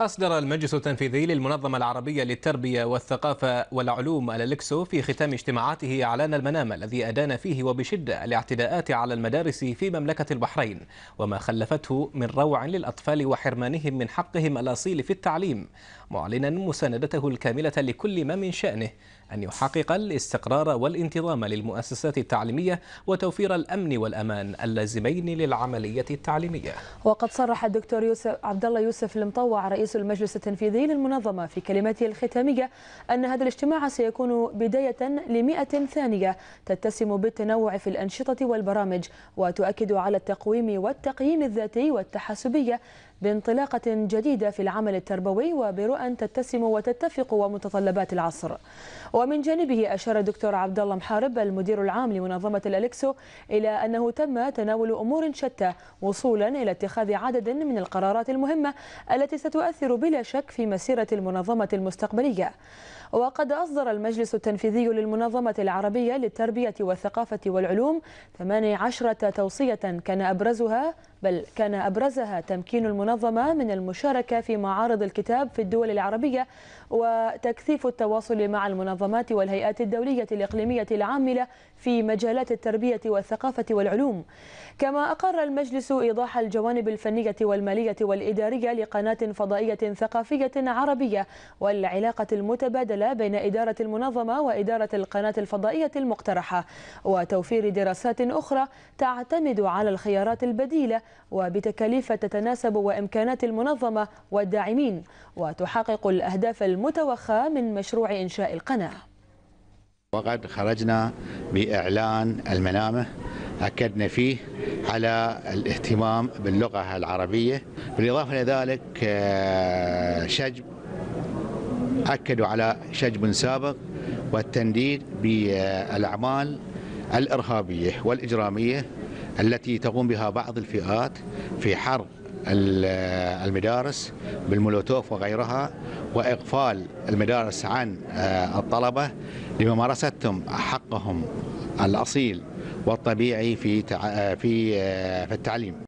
أصدر المجلس التنفيذي للمنظمة العربية للتربية والثقافة والعلوم الألكسو في ختام اجتماعاته إعلان المنام الذي أدان فيه وبشدة الاعتداءات على المدارس في مملكة البحرين وما خلفته من روع للأطفال وحرمانهم من حقهم الأصيل في التعليم معلنا مساندته الكاملة لكل ما من شأنه أن يحقق الاستقرار والانتظام للمؤسسات التعليمية وتوفير الأمن والأمان اللازمين للعملية التعليمية وقد صرح الدكتور يوسف عبد الله يوسف المطوع رئيس المجلس التنفيذي للمنظمة في كلمته الختامية أن هذا الاجتماع سيكون بداية لمئة ثانية تتسم بالتنوع في الأنشطة والبرامج وتؤكد على التقويم والتقييم الذاتي والتحاسبية بانطلاقة جديدة في العمل التربوي وبرؤى تتسم وتتفق ومتطلبات العصر ومن جانبه أشار الدكتور عبد الله محارب المدير العام لمنظمة الأليكسو إلى أنه تم تناول أمور شتى وصولا إلى اتخاذ عدد من القرارات المهمة التي ستؤثر بلا شك في مسيرة المنظمة المستقبلية وقد أصدر المجلس التنفيذي للمنظمة العربية للتربية والثقافة والعلوم 18 توصية كان أبرزها بل كان أبرزها تمكين المنظمة من المشاركة في معارض الكتاب في الدول العربية وتكثيف التواصل مع المنظمات والهيئات الدولية الإقليمية العاملة في مجالات التربية والثقافة والعلوم كما أقر المجلس إيضاح الجوانب الفنية والمالية والإدارية لقناة فضائية ثقافية عربية والعلاقة المتبادلة بين إدارة المنظمة وإدارة القناة الفضائية المقترحة وتوفير دراسات أخرى تعتمد على الخيارات البديلة وبتكاليف تتناسب وإمكانات المنظمة والداعمين وتحقق الأهداف المتوخاة من مشروع إنشاء القناة وقد خرجنا بإعلان المنامة أكدنا فيه على الاهتمام باللغة العربية بالإضافة إلى ذلك آه، شجب أكدوا على شجب سابق والتنديد بالأعمال الإرهابية والإجرامية التي تقوم بها بعض الفئات في حرق المدارس بالمولوتوف وغيرها وإغفال المدارس عن آه، الطلبة لممارستهم حقهم الأصيل والطبيعي في آه، آه، في التعليم